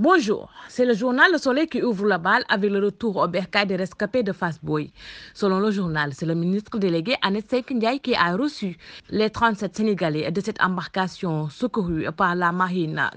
Bonjour, c'est le journal Le Soleil qui ouvre la balle avec le retour au bercail des rescapés de Boy. Selon le journal, c'est le ministre délégué Annette Ndiaye qui a reçu les 37 Sénégalais de cette embarcation secourue par la marine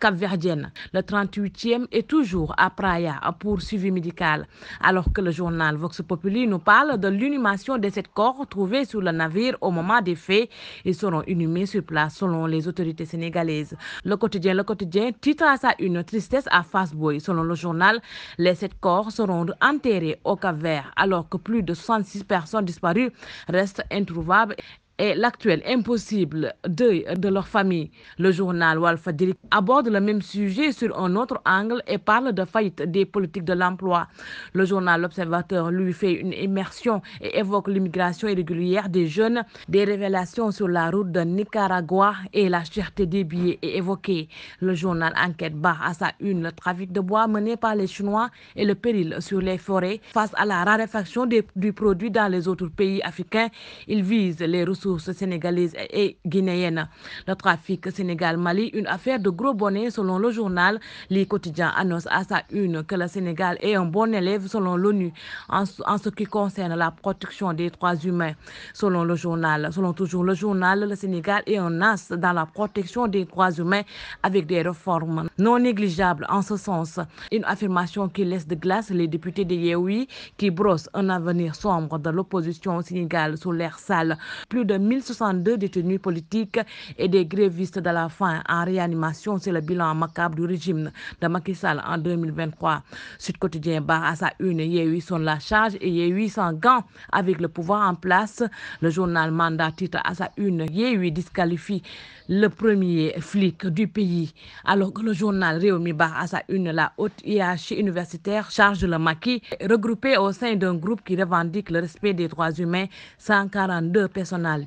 capverdienne. Le 38e est toujours à Praia pour suivi médical, alors que le journal Vox Populi nous parle de l'inhumation de sept corps trouvés sur le navire au moment des faits. Ils seront inhumés sur place selon les autorités sénégalaises. Le quotidien Le quotidien titre à ça une triste à Fastboy. Selon le journal, les sept corps seront enterrés au Cap-Vert alors que plus de 66 personnes disparues restent introuvables et l'actuel impossible deuil de leur famille. Le journal Walfadiri aborde le même sujet sur un autre angle et parle de faillite des politiques de l'emploi. Le journal Observateur lui fait une immersion et évoque l'immigration irrégulière des jeunes. Des révélations sur la route de Nicaragua et la cherté des billets est évoquée. Le journal Enquête barre à sa une le trafic de bois mené par les Chinois et le péril sur les forêts. Face à la raréfaction du produit dans les autres pays africains, il vise les ressources sénégalaises et guinéennes. Le trafic Sénégal-Mali, une affaire de gros bonnets selon le journal. Les quotidiens annonce à sa une que le Sénégal est un bon élève selon l'ONU en, ce qui concerne la protection des droits humains. Selon le journal, selon toujours le journal, le Sénégal est un as dans la protection des droits humains avec des réformes non négligeables en ce sens. Une affirmation qui laisse de glace les députés de Yehui qui brossent un avenir sombre de l'opposition au Sénégal sous l'air sale. Plus de 1062 détenus politiques et des grévistes de la faim en réanimation. C'est le bilan macabre du régime de Macky Sall en 2023. Sud Quotidien barre à sa une Yehui son la charge et Yehui sont gants avec le pouvoir en place. Le journal Manda titre à sa une Yehui disqualifie le premier flic du pays. Alors que le journal Réomi barre à une la haute IH universitaire charge le maquis regroupé au sein d'un groupe qui revendique le respect des droits humains 142 personnels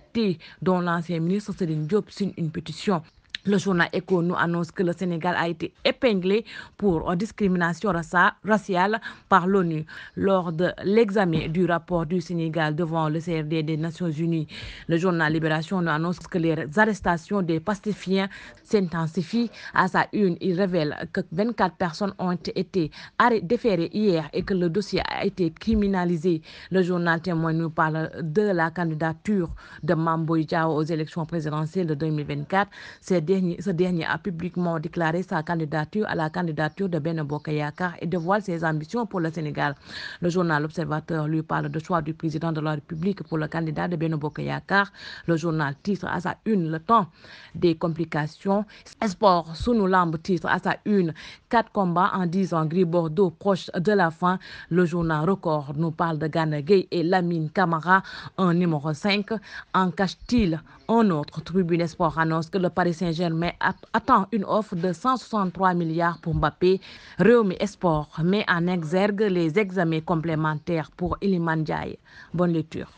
dont l'ancien ministre Céline Diop signe une pétition le journal Echo nous annonce que le Sénégal a été épinglé pour discrimination raciale par l'ONU lors de l'examen du rapport du Sénégal devant le CRD des Nations Unies. Le journal Libération nous annonce que les arrestations des pastifiens s'intensifient. À sa une, il révèle que 24 personnes ont été déférées hier et que le dossier a été criminalisé. Le journal témoigne nous parle de la candidature de Mambo aux élections présidentielles de 2024 ce dernier a publiquement déclaré sa candidature à la candidature de Ben Bokayakar et dévoile ses ambitions pour le Sénégal. Le journal Observateur lui parle de choix du président de la République pour le candidat de Ben Bokayakar. Le journal titre à sa une le temps des complications. Sport sous lambes titre à sa une quatre combats en 10 ans. Gris Bordeaux proche de la fin. Le journal Record nous parle de Ghana et Lamine Kamara en numéro 5. En cache-t-il un autre tribune Sport annonce que le Paris Saint-Germain mais attend une offre de 163 milliards pour Mbappé. Réumi Esport met en exergue les examens complémentaires pour Iliman Bonne lecture.